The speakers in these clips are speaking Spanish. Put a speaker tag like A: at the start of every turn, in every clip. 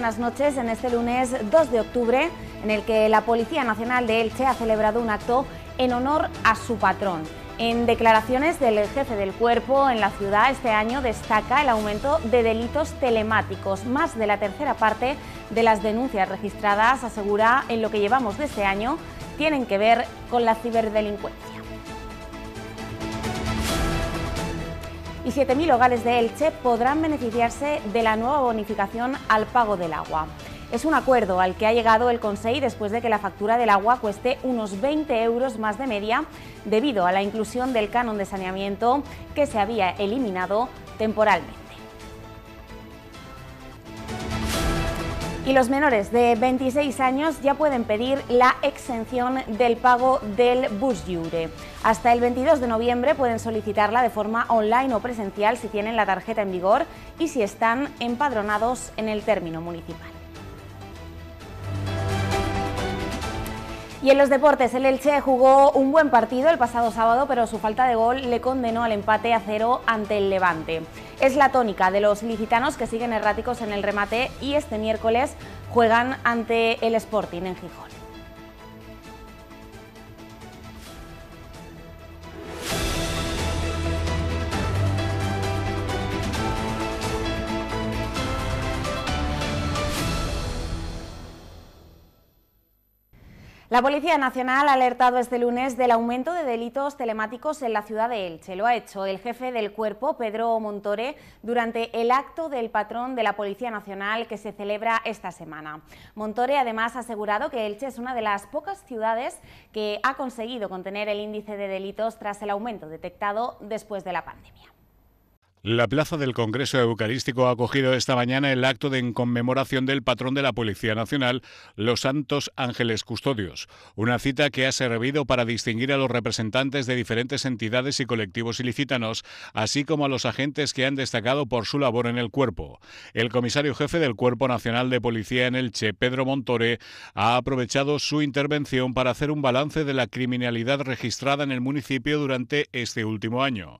A: buenas noches en este lunes 2 de octubre en el que la Policía Nacional de Elche ha celebrado un acto en honor a su patrón. En declaraciones del jefe del cuerpo en la ciudad este año destaca el aumento de delitos telemáticos, más de la tercera parte de las denuncias registradas, asegura, en lo que llevamos de este año, tienen que ver con la ciberdelincuencia. y 7.000 hogares de Elche podrán beneficiarse de la nueva bonificación al pago del agua. Es un acuerdo al que ha llegado el Consejo después de que la factura del agua cueste unos 20 euros más de media debido a la inclusión del canon de saneamiento que se había eliminado temporalmente. Y los menores de 26 años ya pueden pedir la exención del pago del bus jure. Hasta el 22 de noviembre pueden solicitarla de forma online o presencial si tienen la tarjeta en vigor y si están empadronados en el término municipal. Y en los deportes, el Elche jugó un buen partido el pasado sábado, pero su falta de gol le condenó al empate a cero ante el Levante. Es la tónica de los licitanos que siguen erráticos en el remate y este miércoles juegan ante el Sporting en Gijón. La Policía Nacional ha alertado este lunes del aumento de delitos telemáticos en la ciudad de Elche. Lo ha hecho el jefe del cuerpo, Pedro Montore, durante el acto del patrón de la Policía Nacional que se celebra esta semana. Montore además ha asegurado que Elche es una de las pocas ciudades que ha conseguido contener el índice de delitos tras el aumento detectado después de la pandemia.
B: La plaza del Congreso Eucarístico ha acogido esta mañana el acto de conmemoración del patrón de la Policía Nacional, los Santos Ángeles Custodios, una cita que ha servido para distinguir a los representantes de diferentes entidades y colectivos ilicitanos, así como a los agentes que han destacado por su labor en el cuerpo. El comisario jefe del Cuerpo Nacional de Policía en Elche, Pedro Montore, ha aprovechado su intervención para hacer un balance de la criminalidad registrada en el municipio durante este último año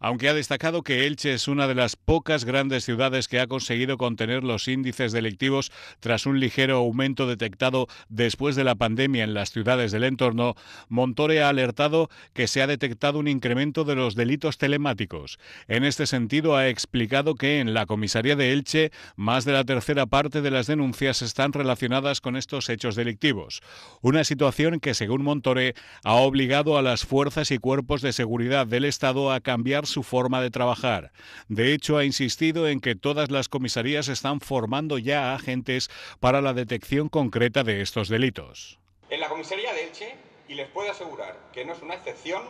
B: aunque ha destacado que Elche es una de las pocas grandes ciudades que ha conseguido contener los índices delictivos tras un ligero aumento detectado después de la pandemia en las ciudades del entorno, Montore ha alertado que se ha detectado un incremento de los delitos telemáticos. En este sentido, ha explicado que en la comisaría de Elche, más de la tercera parte de las denuncias están relacionadas con estos hechos delictivos. Una situación que, según Montore, ha obligado a las fuerzas y cuerpos de seguridad del Estado a cambiar su forma de trabajar. De hecho, ha insistido en que todas las comisarías están formando ya agentes para la detección concreta de estos delitos.
C: En la comisaría de Elche, y les puedo asegurar que no es una excepción,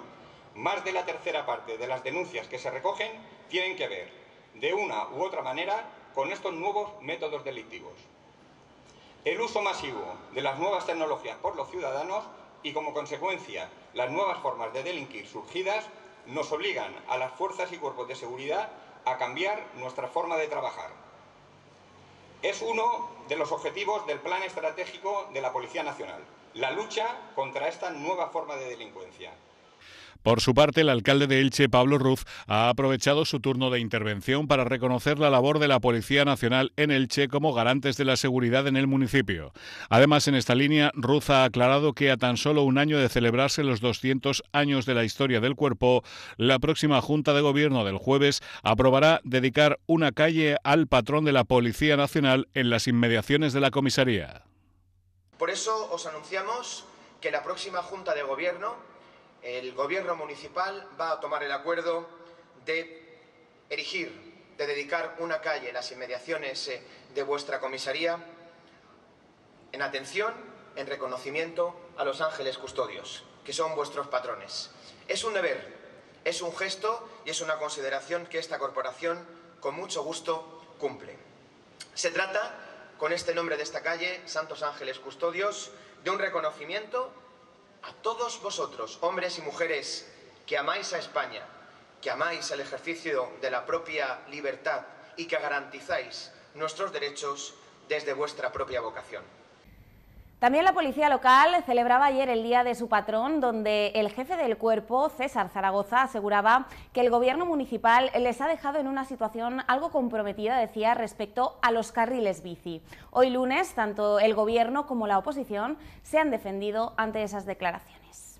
C: más de la tercera parte de las denuncias que se recogen tienen que ver, de una u otra manera, con estos nuevos métodos delictivos. El uso masivo de las nuevas tecnologías por los ciudadanos y, como consecuencia, las nuevas formas de delinquir surgidas nos obligan a las fuerzas y cuerpos de seguridad a cambiar nuestra forma de trabajar. Es uno de los objetivos del Plan Estratégico de la Policía Nacional, la lucha contra esta nueva forma de
B: delincuencia. Por su parte, el alcalde de Elche, Pablo Ruz, ha aprovechado su turno de intervención para reconocer la labor de la Policía Nacional en Elche como garantes de la seguridad en el municipio. Además, en esta línea, Ruz ha aclarado que a tan solo un año de celebrarse los 200 años de la historia del cuerpo, la próxima Junta de Gobierno del jueves aprobará dedicar una calle al patrón de la Policía Nacional en las inmediaciones de la comisaría.
D: Por eso os anunciamos que la próxima Junta de Gobierno el gobierno municipal va a tomar el acuerdo de erigir, de dedicar una calle en las inmediaciones eh, de vuestra comisaría en atención, en reconocimiento a los ángeles custodios, que son vuestros patrones. Es un deber, es un gesto y es una consideración que esta corporación con mucho gusto cumple. Se trata, con este nombre de esta calle, Santos Ángeles Custodios, de un reconocimiento a todos vosotros, hombres y mujeres, que amáis a España, que amáis el ejercicio de la propia libertad y que garantizáis nuestros derechos desde vuestra propia vocación.
A: También la policía local celebraba ayer el Día de su Patrón, donde el jefe del cuerpo, César Zaragoza, aseguraba que el gobierno municipal les ha dejado en una situación algo comprometida, decía, respecto a los carriles bici. Hoy lunes, tanto el gobierno como la oposición se han defendido ante esas declaraciones.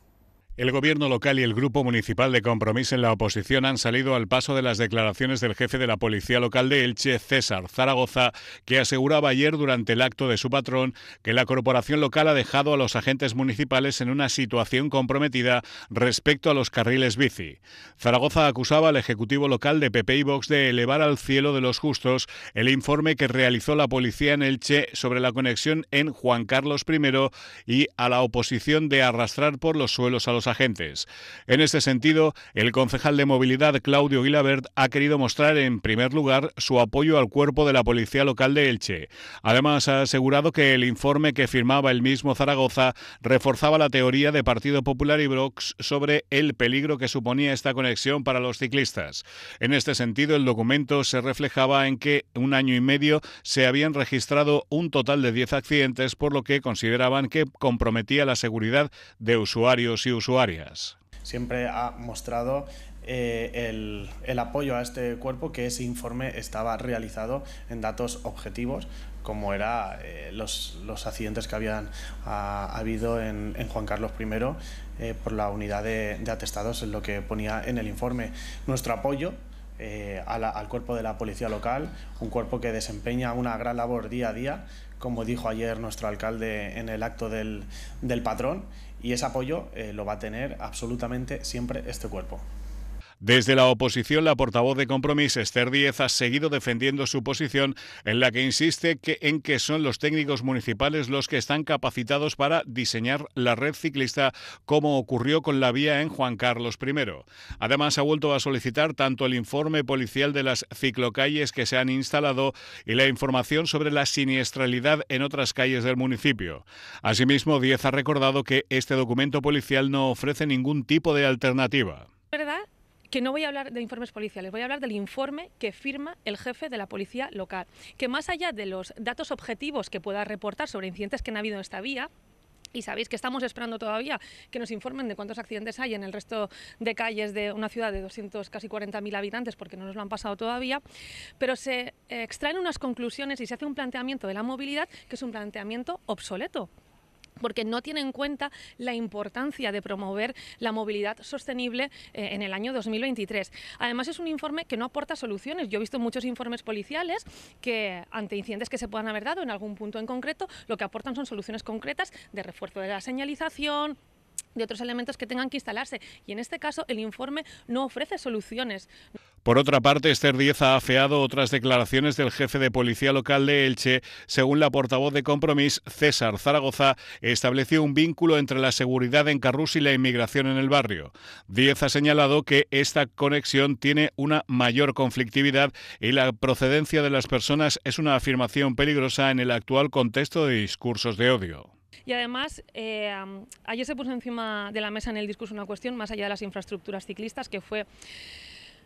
B: El gobierno local y el grupo municipal de compromiso en la oposición han salido al paso de las declaraciones del jefe de la policía local de Elche, César Zaragoza, que aseguraba ayer durante el acto de su patrón que la corporación local ha dejado a los agentes municipales en una situación comprometida respecto a los carriles bici. Zaragoza acusaba al ejecutivo local de PP y Vox de elevar al cielo de los justos el informe que realizó la policía en Elche sobre la conexión en Juan Carlos I y a la oposición de arrastrar por los suelos a los agentes. En este sentido, el concejal de movilidad Claudio Guilabert ha querido mostrar en primer lugar su apoyo al cuerpo de la policía local de Elche. Además, ha asegurado que el informe que firmaba el mismo Zaragoza reforzaba la teoría de Partido Popular y Brox sobre el peligro que suponía esta conexión para los ciclistas. En este sentido, el documento se reflejaba en que un año y medio se habían registrado un total de 10 accidentes, por lo que consideraban que comprometía la seguridad de usuarios y usuarios.
D: Siempre ha mostrado eh, el, apoyo a este cuerpo que ese informe estaba realizado en datos objetivos como eran eh, los, accidentes que habían ah, habido en, Juan Carlos I eh, por la unidad de, atestados, en lo que ponía en el informe. Nuestro apoyo eh, al cuerpo de la policía local, un cuerpo que desempeña una gran labor día a día, como dijo ayer nuestro alcalde en el acto del, patrón, y ese apoyo eh, lo va a tener absolutamente siempre este cuerpo.
B: Desde la oposición, la portavoz de compromiso Esther Díez, ha seguido defendiendo su posición en la que insiste en que son los técnicos municipales los que están capacitados para diseñar la red ciclista, como ocurrió con la vía en Juan Carlos I. Además, ha vuelto a solicitar tanto el informe policial de las ciclocalles que se han instalado y la información sobre la siniestralidad en otras calles del municipio. Asimismo, Díez ha recordado que este documento policial no ofrece ningún tipo de alternativa
E: que no voy a hablar de informes policiales, voy a hablar del informe que firma el jefe de la policía local, que más allá de los datos objetivos que pueda reportar sobre incidentes que han habido en esta vía, y sabéis que estamos esperando todavía que nos informen de cuántos accidentes hay en el resto de calles de una ciudad de 200, casi 40.000 habitantes, porque no nos lo han pasado todavía, pero se eh, extraen unas conclusiones y se hace un planteamiento de la movilidad que es un planteamiento obsoleto, porque no tiene en cuenta la importancia de promover la movilidad sostenible eh, en el año 2023. Además, es un informe que no aporta soluciones. Yo he visto muchos informes policiales que, ante incidentes que se puedan haber dado en algún punto en concreto, lo que aportan son soluciones concretas de refuerzo de la señalización, de otros elementos que tengan que instalarse. Y en este caso el informe no ofrece soluciones.
B: Por otra parte, Esther Díez ha afeado otras declaraciones del jefe de policía local de Elche. Según la portavoz de Compromís, César Zaragoza, estableció un vínculo entre la seguridad en Carrus y la inmigración en el barrio. Díez ha señalado que esta conexión tiene una mayor conflictividad y la procedencia de las personas es una afirmación peligrosa en el actual contexto de discursos de odio.
E: Y además, eh, ayer se puso encima de la mesa en el discurso una cuestión más allá de las infraestructuras ciclistas, que fue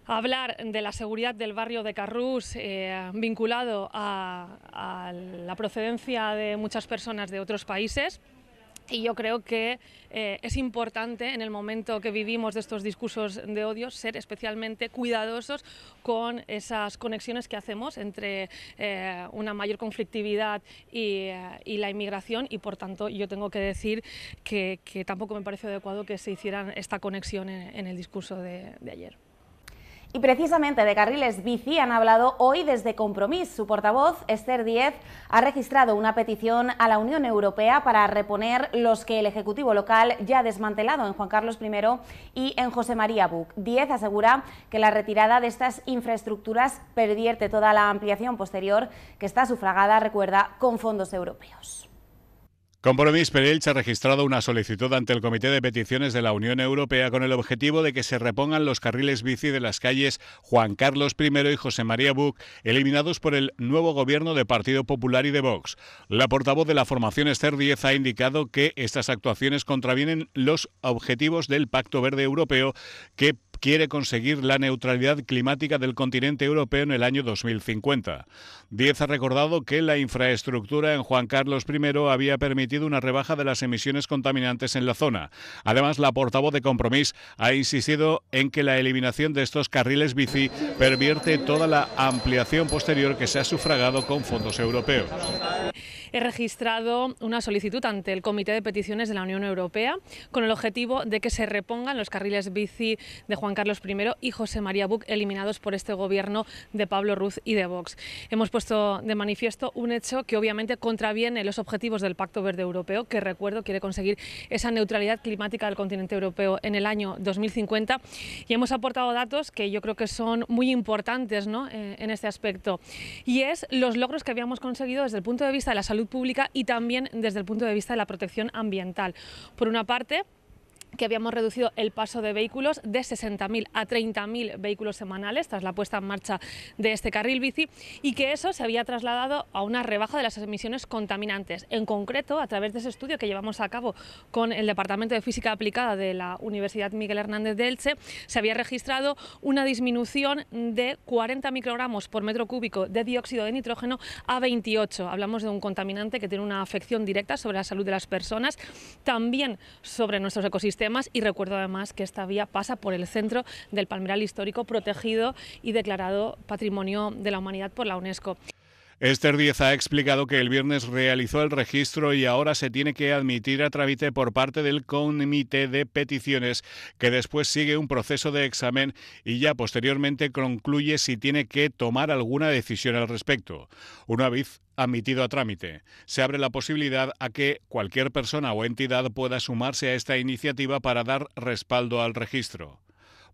E: hablar de la seguridad del barrio de Carrús eh, vinculado a la procedencia de muchas personas de otros países. Y yo creo que eh, es importante en el momento que vivimos de estos discursos de odio ser especialmente cuidadosos con esas conexiones que hacemos entre eh, una mayor conflictividad eh, y, la inmigración y por tanto yo tengo que decir que, tampoco me parece adecuado que se hicieran esta conexión en, el discurso de ayer.
A: Y precisamente de carriles bici han hablado hoy desde Compromís. Su portavoz, Esther Díez, ha registrado una petición a la Unión Europea para reponer los que el Ejecutivo local ya ha desmantelado en Juan Carlos I y en José María Buc. Diez asegura que la retirada de estas infraestructuras perdierte toda la ampliación posterior que está sufragada, recuerda, con fondos europeos.
B: Compromís Perelch ha registrado una solicitud ante el Comité de Peticiones de la Unión Europea con el objetivo de que se repongan los carriles bici de las calles Juan Carlos I y José María Buc, eliminados por el nuevo gobierno de Partido Popular y de Vox. La portavoz de la formación Esther ha indicado que estas actuaciones contravienen los objetivos del Pacto Verde Europeo que quiere conseguir la neutralidad climática del continente europeo en el año 2050. Diez ha recordado que la infraestructura en Juan Carlos I había permitido una rebaja de las emisiones contaminantes en la zona. Además, la portavoz de Compromís ha insistido en que la eliminación de estos carriles bici pervierte toda la ampliación posterior que se ha sufragado con fondos europeos
E: he registrado una solicitud ante el Comité de Peticiones de la Unión Europea con el objetivo de que se repongan los carriles bici de Juan Carlos I y José María Buc eliminados por este gobierno de Pablo Ruz y de Vox. Hemos puesto de manifiesto un hecho que obviamente contraviene los objetivos del Pacto Verde Europeo, que recuerdo quiere conseguir esa neutralidad climática del continente europeo en el año 2050 y hemos aportado datos que yo creo que son muy importantes eh, en este aspecto y es los logros que habíamos conseguido desde el punto de vista de la salud pública y también desde el punto de vista de la protección ambiental. Por una parte, que habíamos reducido el paso de vehículos de 60.000 a 30.000 vehículos semanales tras la puesta en marcha de este carril bici y que eso se había trasladado a una rebaja de las emisiones contaminantes. En concreto, a través de ese estudio que llevamos a cabo con el Departamento de Física Aplicada de la Universidad Miguel Hernández de Elche, se había registrado una disminución de 40 microgramos por metro cúbico de dióxido de nitrógeno a 28. Hablamos de un contaminante que tiene una afección directa sobre la salud de las personas, también sobre nuestros ecosistemas y recuerdo además que esta vía pasa por el centro del Palmeral Histórico protegido y declarado Patrimonio de la Humanidad por la UNESCO.
B: Esther Díez ha explicado que el viernes realizó el registro y ahora se tiene que admitir a trámite por parte del Comité de Peticiones, que después sigue un proceso de examen y ya posteriormente concluye si tiene que tomar alguna decisión al respecto. Una vez admitido a trámite. Se abre la posibilidad a que cualquier persona o entidad pueda sumarse a esta iniciativa para dar respaldo al registro.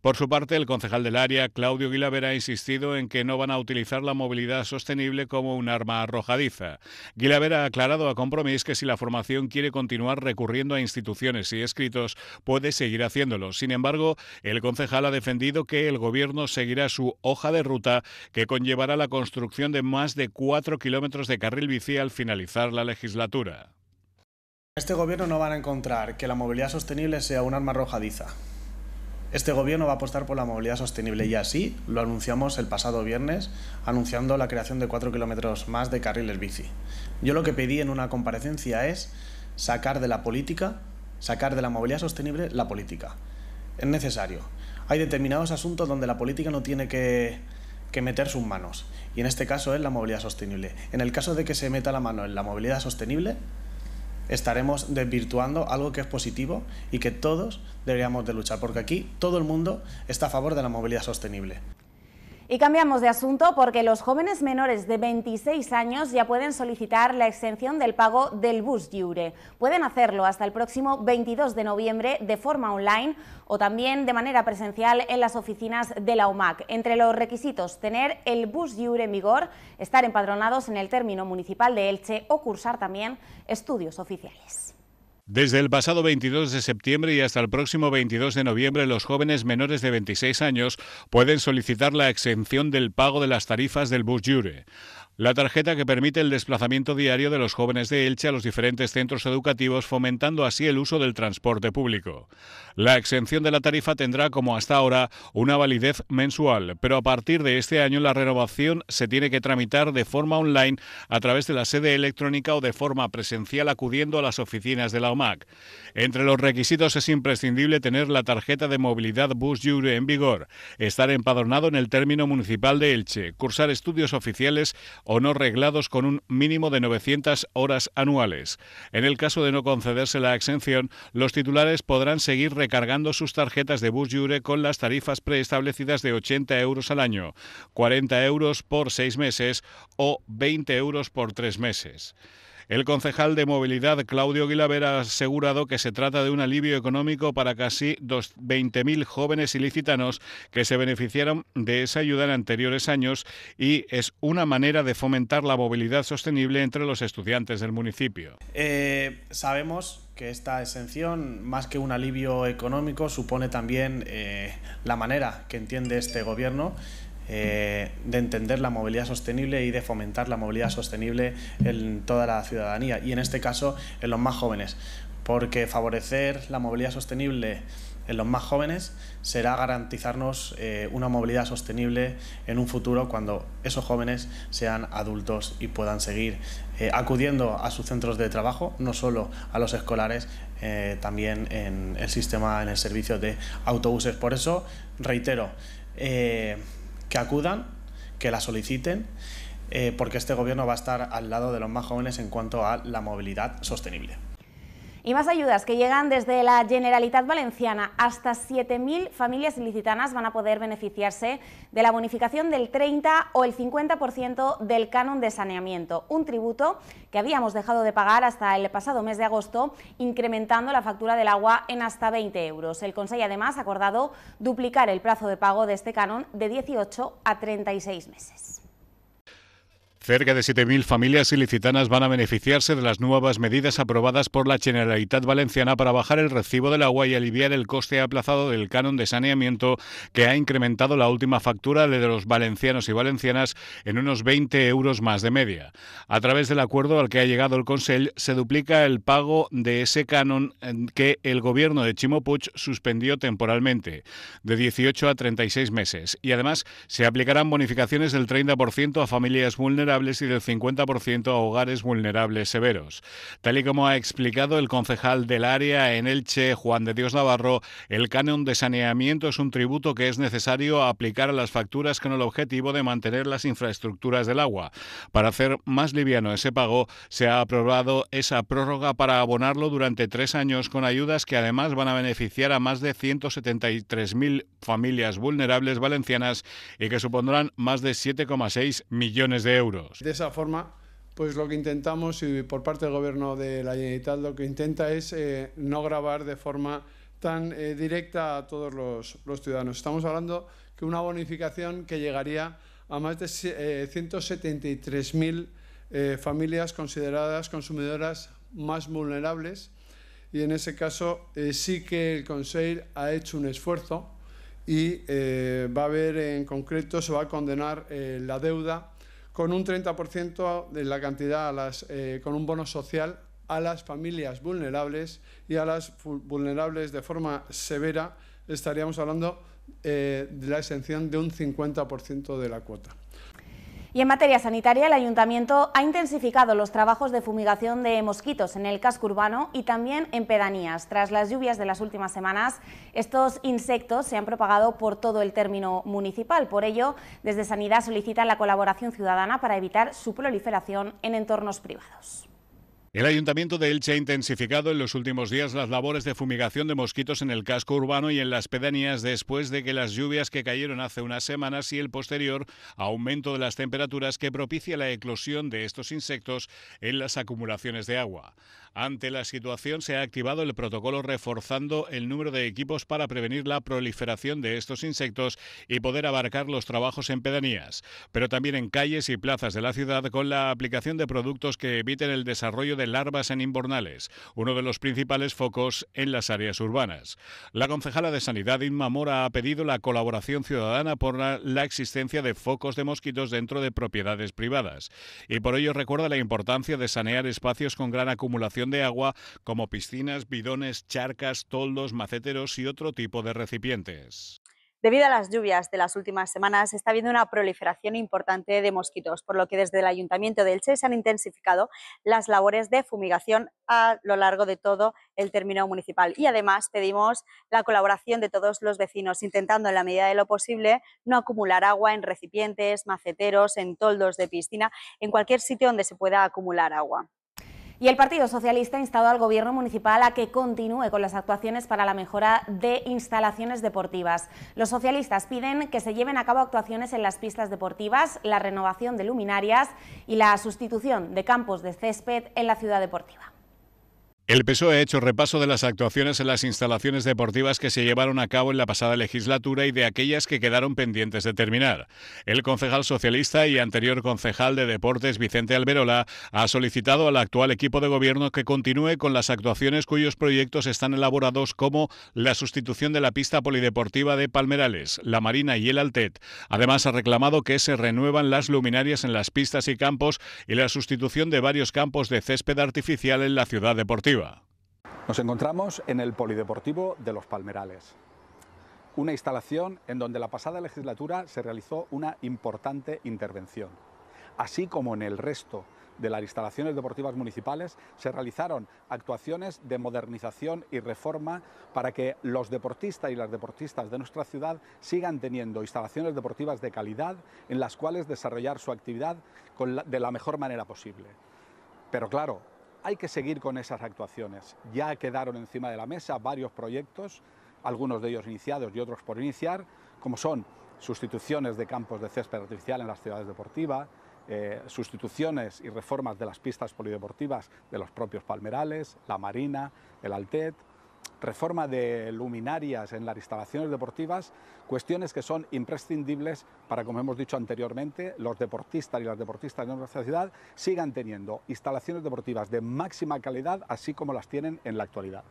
B: Por su parte, el concejal del área, Claudio Guilaber, ha insistido en que no van a utilizar la movilidad sostenible como un arma arrojadiza. Guilaber ha aclarado a Compromís que si la formación quiere continuar recurriendo a instituciones y escritos, puede seguir haciéndolo. Sin embargo, el concejal ha defendido que el gobierno seguirá su hoja de ruta que conllevará la construcción de más de cuatro kilómetros de carril bici al finalizar la legislatura.
D: Este gobierno no van a encontrar que la movilidad sostenible sea un arma arrojadiza. Este gobierno va a apostar por la movilidad sostenible y así lo anunciamos el pasado viernes, anunciando la creación de cuatro kilómetros más de carriles bici. Yo lo que pedí en una comparecencia es sacar de la política, sacar de la movilidad sostenible la política. Es necesario. Hay determinados asuntos donde la política no tiene que, que meter sus manos, y en este caso es la movilidad sostenible. En el caso de que se meta la mano en la movilidad sostenible, estaremos desvirtuando algo que es positivo y que todos deberíamos de luchar, porque aquí todo el mundo está a favor de la movilidad sostenible.
A: Y cambiamos de asunto porque los jóvenes menores de 26 años ya pueden solicitar la exención del pago del bus diure. Pueden hacerlo hasta el próximo 22 de noviembre de forma online o también de manera presencial en las oficinas de la UMAC. Entre los requisitos, tener el bus diure en vigor, estar empadronados en el término municipal de Elche o cursar también estudios oficiales.
B: Desde el pasado 22 de septiembre y hasta el próximo 22 de noviembre, los jóvenes menores de 26 años pueden solicitar la exención del pago de las tarifas del bus jure. La tarjeta que permite el desplazamiento diario de los jóvenes de Elche a los diferentes centros educativos, fomentando así el uso del transporte público. La exención de la tarifa tendrá, como hasta ahora, una validez mensual, pero a partir de este año la renovación se tiene que tramitar de forma online a través de la sede electrónica o de forma presencial acudiendo a las oficinas de la OMAC. Entre los requisitos es imprescindible tener la tarjeta de movilidad Bus Jure en vigor, estar empadronado en el término municipal de Elche, cursar estudios oficiales o no reglados con un mínimo de 900 horas anuales. En el caso de no concederse la exención, los titulares podrán seguir recargando sus tarjetas de bus jure con las tarifas preestablecidas de 80 euros al año, 40 euros por seis meses o 20 euros por tres meses. El concejal de movilidad Claudio Guilavera, ha asegurado que se trata de un alivio económico para casi 20.000 jóvenes ilicitanos que se beneficiaron de esa ayuda en anteriores años y es una manera de fomentar la movilidad sostenible entre los estudiantes del municipio.
D: Eh, sabemos que esta exención, más que un alivio económico, supone también eh, la manera que entiende este gobierno eh, de entender la movilidad sostenible y de fomentar la movilidad sostenible en toda la ciudadanía y en este caso en los más jóvenes, porque favorecer la movilidad sostenible en los más jóvenes será garantizarnos eh, una movilidad sostenible en un futuro cuando esos jóvenes sean adultos y puedan seguir eh, acudiendo a sus centros de trabajo, no solo a los escolares, también en el sistema, en el servicio de autobuses. Por eso, reitero, que acudan, que la soliciten, eh, porque este gobierno va a estar al lado de los más jóvenes en cuanto a la movilidad sostenible
A: y más ayudas que llegan desde la Generalitat Valenciana. Hasta 7.000 familias ilicitanas van a poder beneficiarse de la bonificación del 30 o el 50% del canon de saneamiento, un tributo que habíamos dejado de pagar hasta el pasado mes de agosto, incrementando la factura del agua en hasta 20 euros. El Consejo además ha acordado duplicar el plazo de pago de este canon de 18 a 36 meses.
B: Cerca de 7.000 familias ilicitanas van a beneficiarse de las nuevas medidas aprobadas por la Generalitat Valenciana para bajar el recibo del agua y aliviar el coste aplazado del canon de saneamiento que ha incrementado la última factura de los valencianos y valencianas en unos 20 euros más de media. A través del acuerdo al que ha llegado el Consejo se duplica el pago de ese canon que el gobierno de Chimopuch suspendió temporalmente, de 18 a 36 meses, y además se aplicarán bonificaciones del 30% a familias vulnerables y del 50% a hogares vulnerables severos. Tal y como ha explicado el concejal del área en Elche, Juan de Dios Navarro, el canon de saneamiento es un tributo que es necesario aplicar a las facturas con el objetivo de mantener las infraestructuras del agua. Para hacer más liviano ese pago, se ha aprobado esa prórroga para abonarlo durante tres años con ayudas que además van a beneficiar a más de 173.000 familias vulnerables valencianas y que supondrán más de 7,6 millones de euros.
D: De esa forma, pues lo que intentamos y por parte del gobierno de la Generalitat lo que intenta es eh, no grabar de forma tan eh, directa a todos los, ciudadanos. Estamos hablando que una bonificación que llegaría a más de 173.000 eh, familias consideradas consumidoras más vulnerables y en ese caso sí que el Consejo ha hecho un esfuerzo y va a haber en concreto, se va a condenar la deuda con un 30% de la cantidad, a las, eh, con un bono social a las familias vulnerables y a las vulnerables de forma severa estaríamos hablando eh, de la exención de un 50% de la cuota.
A: Y en materia sanitaria, el Ayuntamiento ha intensificado los trabajos de fumigación de mosquitos en el casco urbano y también en pedanías. Tras las lluvias de las últimas semanas, estos insectos se han propagado por todo el término municipal. Por ello, desde Sanidad solicitan la colaboración ciudadana para evitar su proliferación en entornos privados.
B: El Ayuntamiento de Elche ha intensificado en los últimos días las labores de fumigación de mosquitos en el casco urbano y en las pedanías después de que las lluvias que cayeron hace unas semanas y el posterior aumento de las temperaturas que propicia la eclosión de estos insectos en las acumulaciones de agua. Ante la situación se ha activado el protocolo reforzando el número de equipos para prevenir la proliferación de estos insectos y poder abarcar los trabajos en pedanías, pero también en calles y plazas de la ciudad con la aplicación de productos que eviten el desarrollo de larvas en invernales, uno de los principales focos en las áreas urbanas. La concejala de Sanidad Inma Mora ha pedido la colaboración ciudadana por la, la existencia de focos de mosquitos dentro de propiedades privadas y por ello recuerda la importancia de sanear espacios con gran acumulación de agua como piscinas, bidones, charcas, toldos, maceteros y otro tipo de recipientes.
A: Debido a las lluvias de las últimas semanas, está habiendo una proliferación importante de mosquitos, por lo que desde el Ayuntamiento del Che se han intensificado las labores de fumigación a lo largo de todo el término municipal. Y además pedimos la colaboración de todos los vecinos, intentando en la medida de lo posible no acumular agua en recipientes, maceteros, en toldos de piscina, en cualquier sitio donde se pueda acumular agua. Y el Partido Socialista ha instado al Gobierno municipal a que continúe con las actuaciones para la mejora de instalaciones deportivas. Los socialistas piden que se lleven a cabo actuaciones en las pistas deportivas, la renovación de luminarias y la sustitución de campos de césped en la ciudad deportiva.
B: El PSOE ha hecho repaso de las actuaciones en las instalaciones deportivas que se llevaron a cabo en la pasada legislatura y de aquellas que quedaron pendientes de terminar. El concejal socialista y anterior concejal de deportes Vicente Alberola ha solicitado al actual equipo de gobierno que continúe con las actuaciones cuyos proyectos están elaborados como la sustitución de la pista polideportiva de Palmerales, la Marina y el Altet. Además ha reclamado que se renuevan las luminarias en las pistas y campos y la sustitución de varios campos de césped artificial en la ciudad deportiva.
C: Nos encontramos en el Polideportivo de Los Palmerales, una instalación en donde la pasada legislatura se realizó una importante intervención, así como en el resto de las instalaciones deportivas municipales se realizaron actuaciones de modernización y reforma para que los deportistas y las deportistas de nuestra ciudad sigan teniendo instalaciones deportivas de calidad en las cuales desarrollar su actividad con de la mejor manera posible. Pero claro, hay que seguir con esas actuaciones. Ya quedaron encima de la mesa varios proyectos, algunos de ellos iniciados y otros por iniciar, como son sustituciones de campos de césped artificial en las ciudades deportivas, eh, sustituciones y reformas de las pistas polideportivas de los propios palmerales, la marina, el Altet, reforma de luminarias en las instalaciones deportivas, cuestiones que son imprescindibles para, como hemos dicho anteriormente, los deportistas y las deportistas de nuestra ciudad sigan teniendo instalaciones deportivas de máxima calidad, así como las tienen en la actualidad.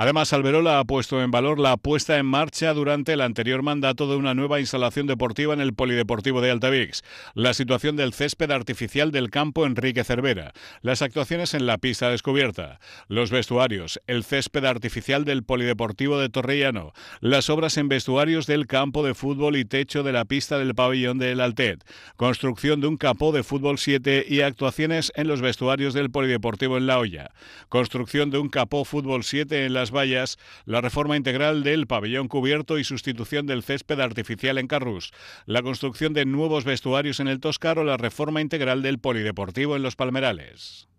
B: Además, Alberola ha puesto en valor la puesta en marcha durante el anterior mandato de una nueva instalación deportiva en el Polideportivo de Altavix, la situación del césped artificial del campo Enrique Cervera, las actuaciones en la pista descubierta, los vestuarios, el césped artificial del Polideportivo de Torrellano, las obras en vestuarios del campo de fútbol y techo de la pista del pabellón del Altet, construcción de un capó de fútbol 7 y actuaciones en los vestuarios del Polideportivo en La Hoya, construcción de un capó fútbol 7 en las vallas, la reforma integral del pabellón cubierto y sustitución del césped artificial en Carrus, la construcción de nuevos vestuarios en el Toscaro, la reforma integral del polideportivo en Los Palmerales.